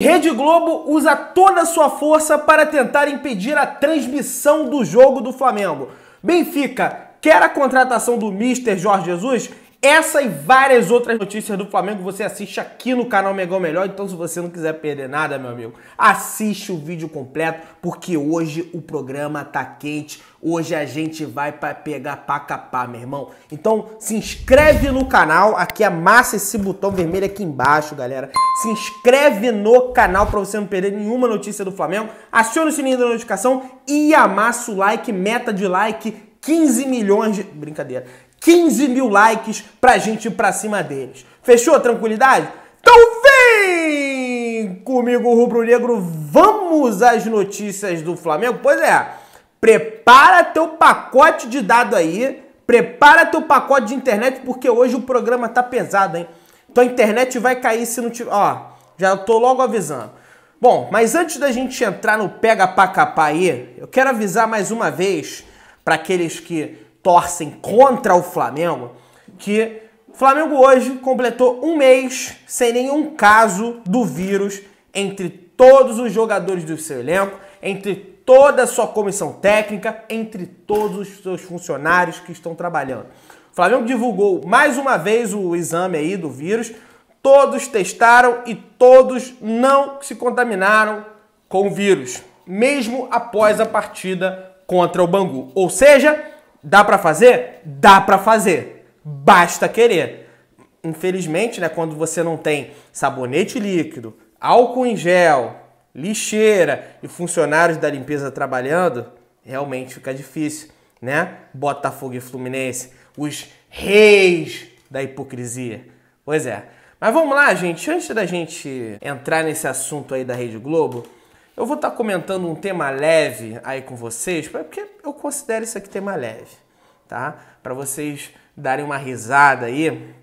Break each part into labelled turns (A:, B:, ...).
A: Rede Globo usa toda a sua força para tentar impedir a transmissão do jogo do Flamengo. Benfica quer a contratação do Mister Jorge Jesus essa e várias outras notícias do Flamengo você assiste aqui no canal Megão Melhor. Então, se você não quiser perder nada, meu amigo, assiste o vídeo completo, porque hoje o programa tá quente. Hoje a gente vai para pegar pra capar, meu irmão. Então, se inscreve no canal. Aqui amassa esse botão vermelho aqui embaixo, galera. Se inscreve no canal para você não perder nenhuma notícia do Flamengo. Aciona o sininho da notificação e amassa o like, meta de like. 15 milhões de. Brincadeira. 15 mil likes pra gente ir pra cima deles. Fechou? Tranquilidade? Então vem comigo, Rubro Negro. Vamos às notícias do Flamengo? Pois é, prepara teu pacote de dado aí. Prepara teu pacote de internet, porque hoje o programa tá pesado, hein? Tua internet vai cair se não tiver. Ó, já tô logo avisando. Bom, mas antes da gente entrar no pega pra capar aí, eu quero avisar mais uma vez para aqueles que torcem contra o Flamengo que o Flamengo hoje completou um mês sem nenhum caso do vírus entre todos os jogadores do seu elenco, entre toda a sua comissão técnica, entre todos os seus funcionários que estão trabalhando. O Flamengo divulgou mais uma vez o exame aí do vírus, todos testaram e todos não se contaminaram com o vírus, mesmo após a partida contra o Bangu. Ou seja, Dá para fazer? Dá para fazer. Basta querer. Infelizmente, né, quando você não tem sabonete líquido, álcool em gel, lixeira e funcionários da limpeza trabalhando, realmente fica difícil, né? Botafogo e Fluminense, os reis da hipocrisia. Pois é. Mas vamos lá, gente. Antes da gente entrar nesse assunto aí da Rede Globo, eu vou estar tá comentando um tema leve aí com vocês, porque eu considero isso aqui tema leve, tá? Para vocês darem uma risada aí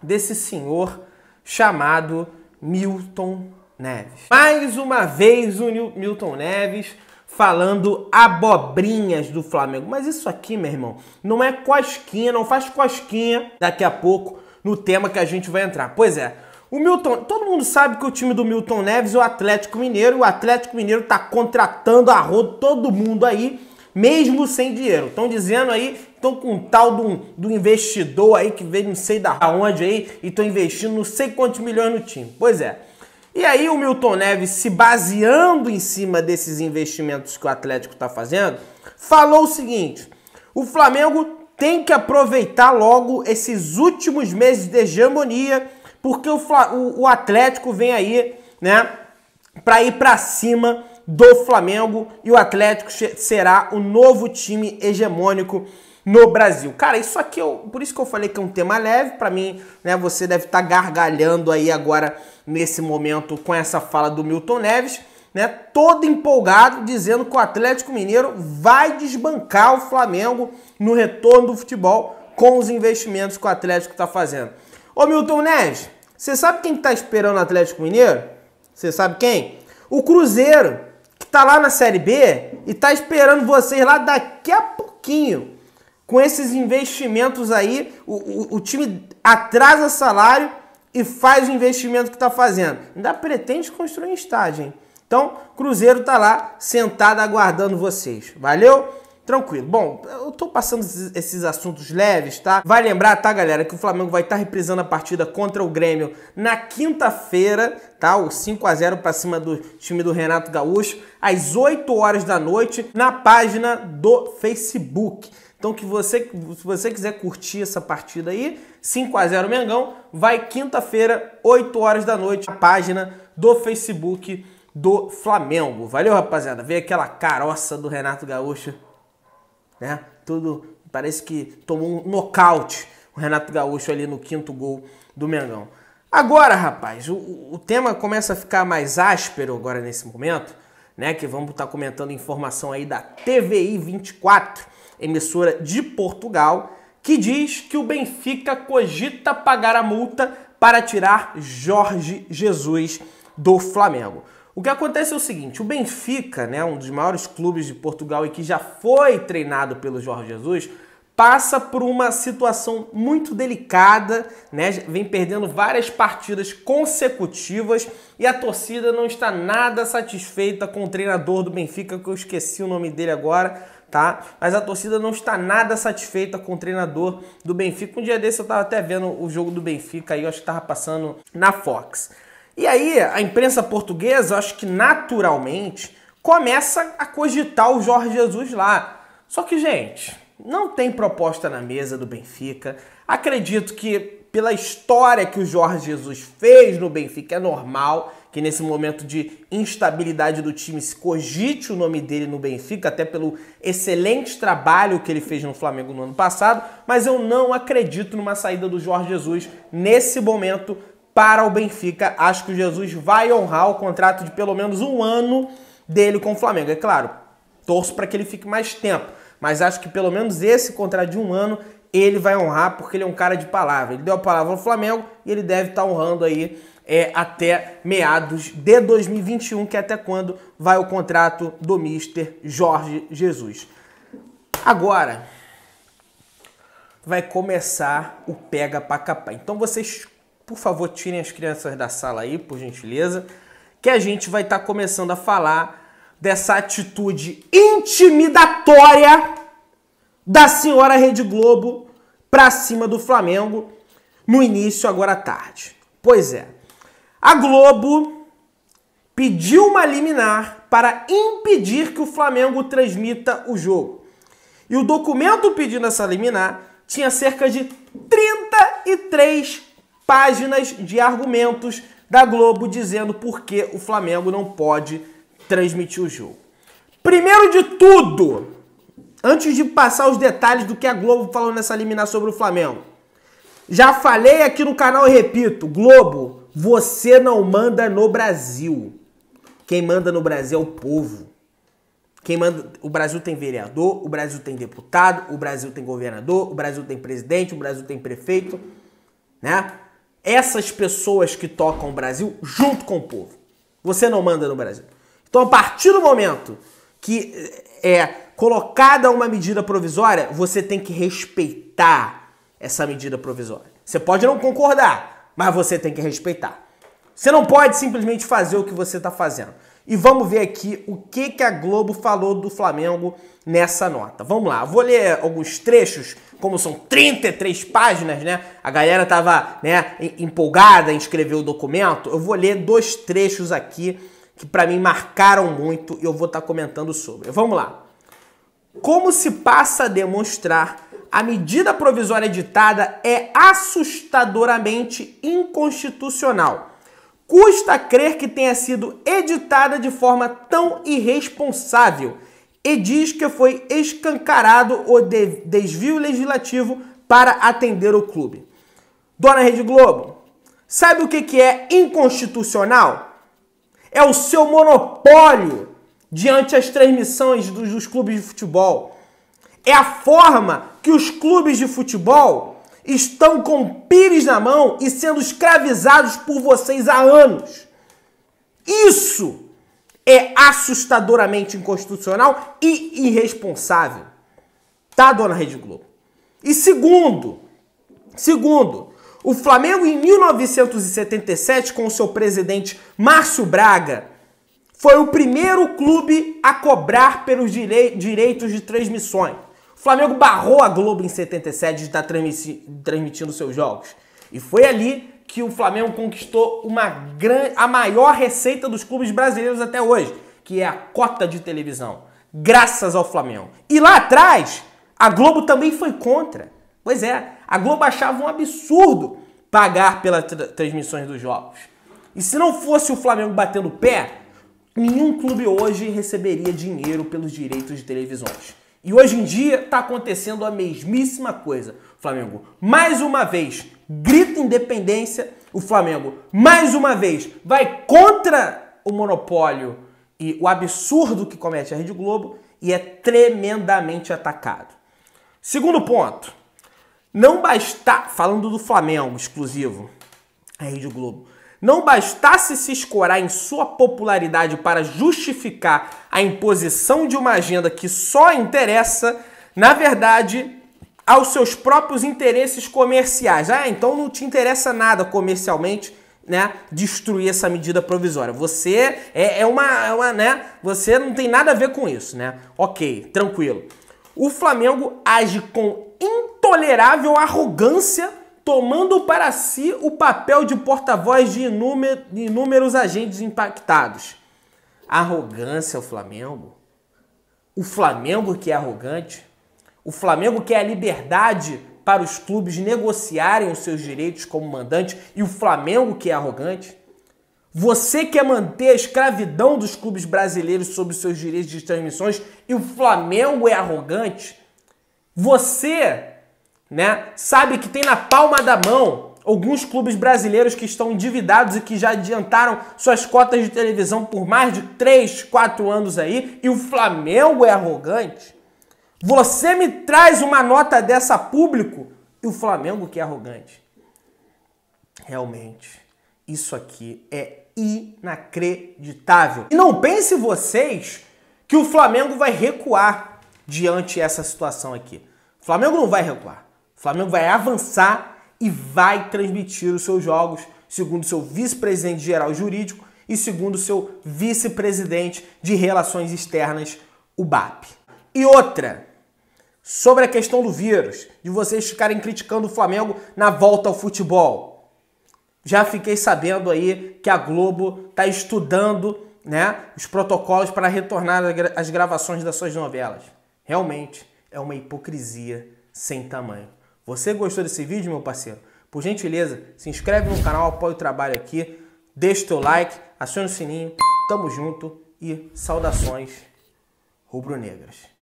A: desse senhor chamado Milton Neves. Mais uma vez o Milton Neves falando abobrinhas do Flamengo. Mas isso aqui, meu irmão, não é cosquinha, não faz cosquinha daqui a pouco no tema que a gente vai entrar. Pois é, o Milton, todo mundo sabe que o time do Milton Neves é o Atlético Mineiro. O Atlético Mineiro está contratando a rodo todo mundo aí, mesmo sem dinheiro. Estão dizendo aí, estão com um tal do, do investidor aí que veio não sei da onde aí e estão investindo não sei quantos milhões no time. Pois é. E aí o Milton Neves, se baseando em cima desses investimentos que o Atlético está fazendo, falou o seguinte: o Flamengo tem que aproveitar logo esses últimos meses de hegemonia porque o, o, o Atlético vem aí, né, para ir para cima do Flamengo e o Atlético será o novo time hegemônico no Brasil. Cara, isso aqui eu, é por isso que eu falei que é um tema leve para mim, né? Você deve estar tá gargalhando aí agora nesse momento com essa fala do Milton Neves, né? Todo empolgado dizendo que o Atlético Mineiro vai desbancar o Flamengo no retorno do futebol com os investimentos que o Atlético está fazendo. Ô Milton Neves, você sabe quem está esperando o Atlético Mineiro? Você sabe quem? O Cruzeiro, que está lá na Série B e está esperando vocês lá daqui a pouquinho. Com esses investimentos aí, o, o, o time atrasa salário e faz o investimento que está fazendo. Ainda pretende construir um estádio, hein? Então, Cruzeiro está lá sentado aguardando vocês. Valeu? Tranquilo. Bom, eu tô passando esses assuntos leves, tá? Vai lembrar, tá, galera, que o Flamengo vai estar tá reprisando a partida contra o Grêmio na quinta-feira, tá? O 5 a 0 para cima do time do Renato Gaúcho, às 8 horas da noite, na página do Facebook. Então, que você, se você quiser curtir essa partida aí, 5 a 0 Mengão, vai quinta-feira, 8 horas da noite, na página do Facebook do Flamengo. Valeu, rapaziada. Veio aquela caroça do Renato Gaúcho né? Tudo parece que tomou um nocaute o Renato Gaúcho ali no quinto gol do Mengão. Agora, rapaz, o, o tema começa a ficar mais áspero agora nesse momento, né? Que vamos estar tá comentando informação aí da TVI 24, emissora de Portugal, que diz que o Benfica cogita pagar a multa para tirar Jorge Jesus do Flamengo. O que acontece é o seguinte: o Benfica, né, um dos maiores clubes de Portugal e que já foi treinado pelo Jorge Jesus, passa por uma situação muito delicada, né? Vem perdendo várias partidas consecutivas e a torcida não está nada satisfeita com o treinador do Benfica, que eu esqueci o nome dele agora, tá? Mas a torcida não está nada satisfeita com o treinador do Benfica. Um dia desse eu estava até vendo o jogo do Benfica aí, eu acho que estava passando na Fox. E aí a imprensa portuguesa, acho que naturalmente, começa a cogitar o Jorge Jesus lá. Só que, gente, não tem proposta na mesa do Benfica. Acredito que pela história que o Jorge Jesus fez no Benfica é normal que nesse momento de instabilidade do time se cogite o nome dele no Benfica, até pelo excelente trabalho que ele fez no Flamengo no ano passado, mas eu não acredito numa saída do Jorge Jesus nesse momento para o Benfica. Acho que o Jesus vai honrar o contrato de pelo menos um ano dele com o Flamengo. É claro, torço para que ele fique mais tempo, mas acho que pelo menos esse contrato de um ano ele vai honrar porque ele é um cara de palavra. Ele deu a palavra ao Flamengo e ele deve estar tá honrando aí é, até meados de 2021, que é até quando vai o contrato do Mister Jorge Jesus. Agora vai começar o pega para capar. Então vocês por favor, tirem as crianças da sala aí, por gentileza, que a gente vai estar tá começando a falar dessa atitude intimidatória da senhora Rede Globo para cima do Flamengo no início agora à tarde. Pois é. A Globo pediu uma liminar para impedir que o Flamengo transmita o jogo. E o documento pedindo essa liminar tinha cerca de 33 páginas de argumentos da Globo dizendo por que o Flamengo não pode transmitir o jogo. Primeiro de tudo, antes de passar os detalhes do que a Globo falou nessa liminar sobre o Flamengo, já falei aqui no canal e repito, Globo, você não manda no Brasil. Quem manda no Brasil é o povo. Quem manda, o Brasil tem vereador, o Brasil tem deputado, o Brasil tem governador, o Brasil tem presidente, o Brasil tem prefeito, né? essas pessoas que tocam o Brasil junto com o povo. Você não manda no Brasil. Então, a partir do momento que é, é colocada uma medida provisória, você tem que respeitar essa medida provisória. Você pode não concordar, mas você tem que respeitar. Você não pode simplesmente fazer o que você está fazendo. E vamos ver aqui o que, que a Globo falou do Flamengo nessa nota. Vamos lá, vou ler alguns trechos, como são 33 páginas, né? A galera tava né, empolgada em escrever o documento. Eu vou ler dois trechos aqui que para mim marcaram muito e eu vou estar tá comentando sobre. Vamos lá. Como se passa a demonstrar, a medida provisória editada é assustadoramente inconstitucional Custa crer que tenha sido editada de forma tão irresponsável e diz que foi escancarado o de desvio legislativo para atender o clube. Dona Rede Globo, sabe o que, que é inconstitucional? É o seu monopólio diante as transmissões dos, dos clubes de futebol. É a forma que os clubes de futebol estão com pires na mão e sendo escravizados por vocês há anos. Isso é assustadoramente inconstitucional e irresponsável. Tá, dona Rede Globo? E segundo, segundo, o Flamengo em 1977 com o seu presidente Márcio Braga foi o primeiro clube a cobrar pelos direi direitos de transmissões. O Flamengo barrou a Globo em 77 de estar tá transmitindo seus jogos. E foi ali que o Flamengo conquistou uma grande, a maior receita dos clubes brasileiros até hoje, que é a cota de televisão. Graças ao Flamengo. E lá atrás, a Globo também foi contra. Pois é, a Globo achava um absurdo pagar pelas tra transmissões dos jogos. E se não fosse o Flamengo batendo pé, nenhum clube hoje receberia dinheiro pelos direitos de televisões. E hoje em dia está acontecendo a mesmíssima coisa. O Flamengo, mais uma vez, grita independência. O Flamengo, mais uma vez, vai contra o monopólio e o absurdo que comete a Rede Globo e é tremendamente atacado. Segundo ponto, não bastar, falando do Flamengo exclusivo, a Rede Globo, não bastasse se escorar em sua popularidade para justificar a imposição de uma agenda que só interessa, na verdade, aos seus próprios interesses comerciais. Ah, então não te interessa nada comercialmente, né? Destruir essa medida provisória. Você é, é uma, é uma, né? Você não tem nada a ver com isso, né? Ok, tranquilo. O Flamengo age com intolerável arrogância tomando para si o papel de porta-voz de inúmer, inúmeros agentes impactados. Arrogância ao é Flamengo. O Flamengo que é arrogante. O Flamengo que é a liberdade para os clubes negociarem os seus direitos como mandante e o Flamengo que é arrogante. Você quer manter a escravidão dos clubes brasileiros sobre seus direitos de transmissões e o Flamengo é arrogante? Você né? Sabe que tem na palma da mão alguns clubes brasileiros que estão endividados e que já adiantaram suas cotas de televisão por mais de 3, 4 anos aí, e o Flamengo é arrogante. Você me traz uma nota dessa público e o Flamengo que é arrogante. Realmente, isso aqui é inacreditável. E não pense vocês que o Flamengo vai recuar diante essa situação aqui. O Flamengo não vai recuar. Flamengo vai avançar e vai transmitir os seus jogos, segundo seu vice-presidente geral jurídico e segundo seu vice-presidente de relações externas, o BAP. E outra, sobre a questão do vírus, de vocês ficarem criticando o Flamengo na volta ao futebol. Já fiquei sabendo aí que a Globo está estudando né, os protocolos para retornar as gravações das suas novelas. Realmente é uma hipocrisia sem tamanho. Você gostou desse vídeo, meu parceiro? Por gentileza, se inscreve no canal, apoia o trabalho aqui, deixa o teu like, aciona o sininho. Tamo junto e saudações rubro-negras.